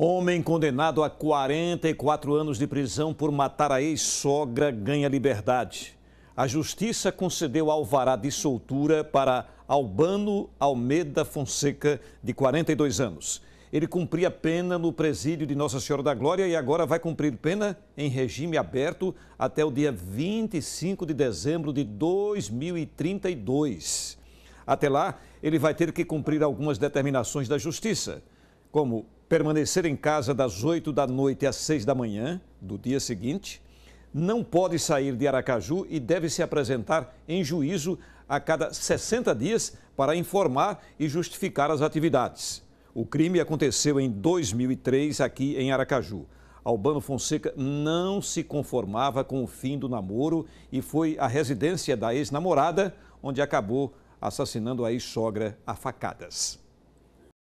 Homem condenado a 44 anos de prisão por matar a ex-sogra ganha liberdade. A justiça concedeu alvará de soltura para Albano Almeida Fonseca, de 42 anos. Ele cumpria pena no presídio de Nossa Senhora da Glória e agora vai cumprir pena em regime aberto até o dia 25 de dezembro de 2032. Até lá, ele vai ter que cumprir algumas determinações da justiça, como permanecer em casa das 8 da noite às 6 da manhã do dia seguinte, não pode sair de Aracaju e deve se apresentar em juízo a cada 60 dias para informar e justificar as atividades. O crime aconteceu em 2003 aqui em Aracaju. Albano Fonseca não se conformava com o fim do namoro e foi à residência da ex-namorada, onde acabou assassinando a ex-sogra a facadas.